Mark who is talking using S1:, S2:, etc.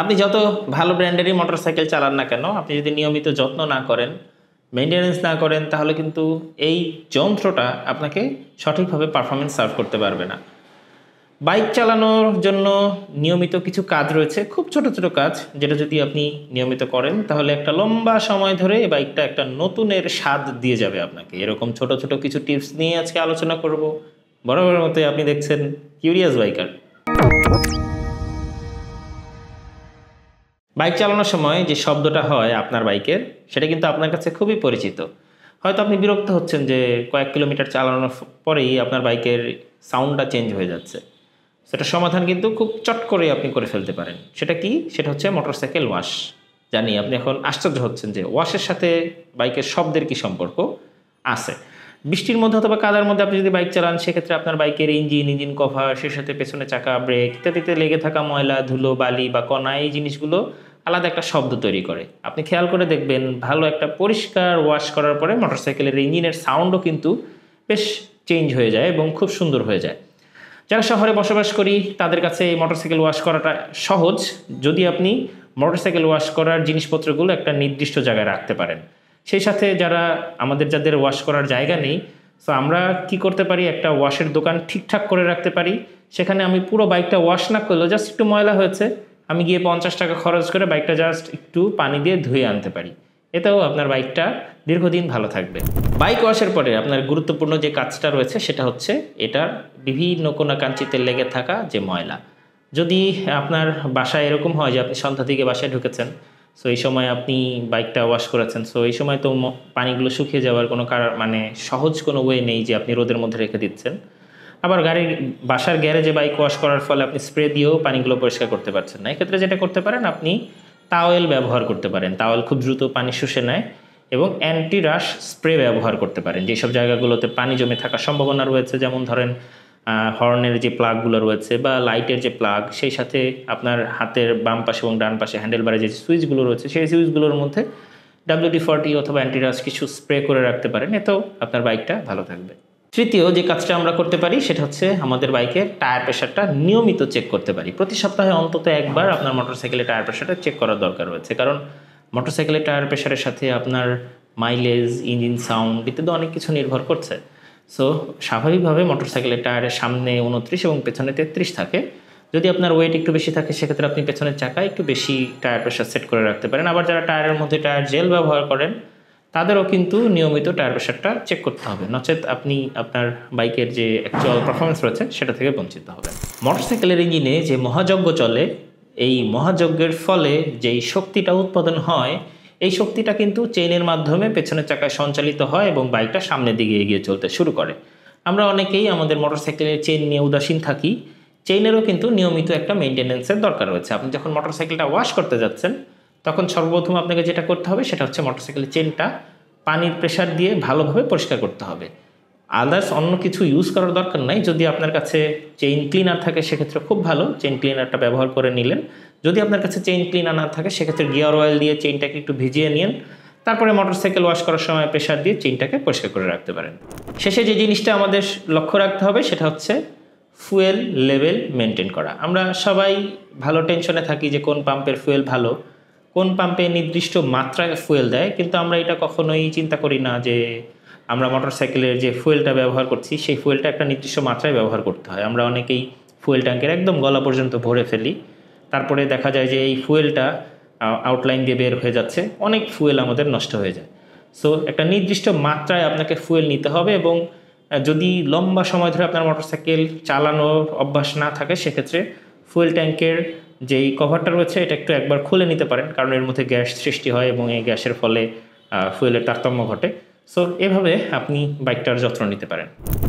S1: আপনি যত ভালো ব্র্যান্ডেরই মোটর সাইকেল চালান না কেন আপনি যদি নিয়মিত যত্ন না করেন মেনটেন্যান্স না করেন তাহলে কিন্তু এই যন্ত্রটা আপনাকে সঠিকভাবে পারফরমেন্স সার্ভ করতে পারবে না বাইক চালানোর জন্য নিয়মিত কিছু কাজ রয়েছে খুব ছোট ছোট কাজ যেটা যদি আপনি নিয়মিত করেন তাহলে একটা লম্বা সময় ধরে এই বাইকটা একটা নতুনের স্বাদ দিয়ে যাবে আপনাকে এরকম ছোট ছোট কিছু টিপস নিয়ে আজকে আলোচনা করব বরাবরের মতে আপনি দেখছেন কিউরিয়াস বাইকার বাইক চালানোর সময় যে শব্দটা হয় আপনার বাইকের সেটা কিন্তু আপনার কাছে খুবই পরিচিত হয়তো আপনি বিরক্ত হচ্ছেন যে কয়েক কিলোমিটার চালানোর পরেই আপনার বাইকের সাউন্ডটা চেঞ্জ হয়ে যাচ্ছে সেটা সমাধান কিন্তু খুব চট করে আপনি করে ফেলতে পারেন সেটা কি সেটা হচ্ছে মোটরসাইকেল ওয়াশ জানি আপনি এখন আশ্চর্য হচ্ছেন যে ওয়াশের সাথে বাইকের শব্দের কি সম্পর্ক আছে বৃষ্টির মধ্যে অথবা কাদার মধ্যে আপনি যদি বাইক চালান সেক্ষেত্রে আপনার বাইকের ইঞ্জিন ইঞ্জিন কভার সে সাথে পেছনে চাকা ব্রেক ইত্যাদিতে লেগে থাকা ময়লা ধুলো বালি বা কণা এই জিনিসগুলো আলাদা একটা শব্দ তৈরি করে আপনি খেয়াল করে দেখবেন ভালো একটা পরিষ্কার ওয়াশ করার পরে মোটরসাইকেলের ইঞ্জিনের সাউন্ডও কিন্তু বেশ চেঞ্জ হয়ে যায় এবং খুব সুন্দর হয়ে যায় যারা শহরে বসবাস করি তাদের কাছে এই মোটরসাইকেল ওয়াশ করাটা সহজ যদি আপনি মোটরসাইকেল ওয়াশ করার জিনিসপত্রগুলো একটা নির্দিষ্ট জায়গায় রাখতে পারেন সেই সাথে যারা আমাদের যাদের ওয়াশ করার জায়গা নেই সো আমরা কি করতে পারি একটা ওয়াশের দোকান ঠিকঠাক করে রাখতে পারি সেখানে আমি পুরো বাইকটা ওয়াশ না করলেও জাস্ট একটু ময়লা হয়েছে আমি গিয়ে পঞ্চাশ টাকা খরচ করে বাইকটা জাস্ট একটু পানি দিয়ে ধুয়ে আনতে পারি এতেও আপনার বাইকটা দীর্ঘদিন ভালো থাকবে বাইক ওয়াশের পরে আপনার গুরুত্বপূর্ণ যে কাজটা রয়েছে সেটা হচ্ছে এটার বিভিন্ন কোনাকাঞ্চিতে লেগে থাকা যে ময়লা যদি আপনার বাসায় এরকম হয় যে আপনি সন্ধ্যা থেকে বাসায় ঢুকেছেন সো এই সময় আপনি বাইকটা ওয়াশ করেছেন সো এই সময় তো পানিগুলো শুকিয়ে যাওয়ার কোনো কারণ মানে সহজ কোনো ওয়ে নেই যে আপনি রোদের মধ্যে রেখে দিচ্ছেন আবার গাড়ির বাসার গ্যারেজে বাইক ওয়াশ করার ফলে আপনি স্প্রে দিয়েও পানিগুলো পরিষ্কার করতে পারছেন না এক্ষেত্রে যেটা করতে পারেন আপনি তাওয়েল ব্যবহার করতে পারেন তাওয়েল খুব দ্রুত পানি শুষে নেয় এবং অ্যান্টি রাশ স্প্রে ব্যবহার করতে পারেন যেসব জায়গাগুলোতে পানি জমে থাকার সম্ভাবনা রয়েছে যেমন ধরেন হর্নের যে প্লাগগুলো রয়েছে বা লাইটের যে প্লাগ সেই সাথে আপনার হাতের বাম পাশে এবং ডান পাশে বারে যে সুইচগুলো রয়েছে সেই সুইচগুলোর মধ্যে ডাব্লিউডি ফর্টি অথবা অ্যান্টিরাস কিছু স্প্রে করে রাখতে পারেন এতেও আপনার বাইকটা ভালো থাকবে তৃতীয় যে কাজটা আমরা করতে পারি সেটা হচ্ছে আমাদের বাইকের টায়ার প্রেশারটা নিয়মিত চেক করতে পারি প্রতি সপ্তাহে অন্তত একবার আপনার মোটরসাইকেলের টায়ার প্রেশারটা চেক করার দরকার রয়েছে কারণ মোটরসাইকেলের টায়ার প্রেশারের সাথে আপনার মাইলেজ ইঞ্জিন সাউন্ড ইত্যাদি অনেক কিছু নির্ভর করছে সো স্বাভাবিকভাবে মোটরসাইকেলের টায়ারের সামনে উনত্রিশ এবং পেছনে তেত্রিশ থাকে যদি আপনার ওয়েট একটু বেশি থাকে সেক্ষেত্রে আপনি পেছনের চাকায় একটু বেশি টায়ার প্রেশার সেট করে রাখতে পারেন আবার যারা টায়ারের মধ্যে টায়ার জেল ব্যবহার করেন তাদেরও কিন্তু নিয়মিত টায়ার প্রেশারটা চেক করতে হবে নচেত আপনি আপনার বাইকের যে অ্যাকচুয়াল পারফরমেন্স রয়েছে সেটা থেকে বঞ্চিত হবেন মোটরসাইকেলের ইঞ্জিনে যে মহাযজ্ঞ চলে এই মহাযজ্ঞের ফলে যেই শক্তিটা উৎপাদন হয় এই শক্তিটা কিন্তু চেইনের মাধ্যমে পেছনের চাকায় সঞ্চালিত হয় এবং বাইকটা সামনের দিকে এগিয়ে চলতে শুরু করে আমরা অনেকেই আমাদের মোটরসাইকেলের চেইন নিয়ে উদাসীন থাকি চেইনেরও কিন্তু নিয়মিত একটা মেনটেন্যান্সের দরকার রয়েছে আপনি যখন মোটরসাইকেলটা ওয়াশ করতে যাচ্ছেন তখন সর্বপ্রথম আপনাকে যেটা করতে হবে সেটা হচ্ছে মোটরসাইকেলের চেনটা পানির প্রেশার দিয়ে ভালোভাবে পরিষ্কার করতে হবে আদার্স অন্য কিছু ইউজ করার দরকার নাই যদি আপনার কাছে চেইন ক্লিনার থাকে সেক্ষেত্রে খুব ভালো চেইন ক্লিনারটা ব্যবহার করে নিলেন যদি আপনার কাছে চেইন ক্লিনার না থাকে সেক্ষেত্রে গিয়ার অয়েল দিয়ে চেইনটাকে একটু ভিজিয়ে নিন তারপরে মোটরসাইকেল ওয়াশ করার সময় প্রেশার দিয়ে চেইনটাকে পরিষ্কার করে রাখতে পারেন শেষে যে জিনিসটা আমাদের লক্ষ্য রাখতে হবে সেটা হচ্ছে ফুয়েল লেভেল মেনটেন করা আমরা সবাই ভালো টেনশনে থাকি যে কোন পাম্পের ফুয়েল ভালো কোন পাম্পে নির্দিষ্ট মাত্রায় ফুয়েল দেয় কিন্তু আমরা এটা কখনোই চিন্তা করি না যে আমরা মোটরসাইকেলের যে ফুয়েলটা ব্যবহার করছি সেই ফুয়েলটা একটা নির্দিষ্ট মাত্রায় ব্যবহার করতে হয় আমরা অনেকেই ফুয়েল ট্যাঙ্কের একদম গলা পর্যন্ত ভরে ফেলি তারপরে দেখা যায় যে এই ফুয়েলটা আউটলাইন দিয়ে বের হয়ে যাচ্ছে অনেক ফুয়েল আমাদের নষ্ট হয়ে যায় সো একটা নির্দিষ্ট মাত্রায় আপনাকে ফুয়েল নিতে হবে এবং যদি লম্বা সময় ধরে আপনার মোটরসাইকেল চালানোর অভ্যাস না থাকে সেক্ষেত্রে ফুয়েল ট্যাঙ্কের যেই কভারটা রয়েছে এটা একটু একবার খুলে নিতে পারেন কারণ এর মধ্যে গ্যাস সৃষ্টি হয় এবং এই গ্যাসের ফলে ফুয়েলের তারতম্য ঘটে সো এভাবে আপনি বাইকটার যত্ন নিতে পারেন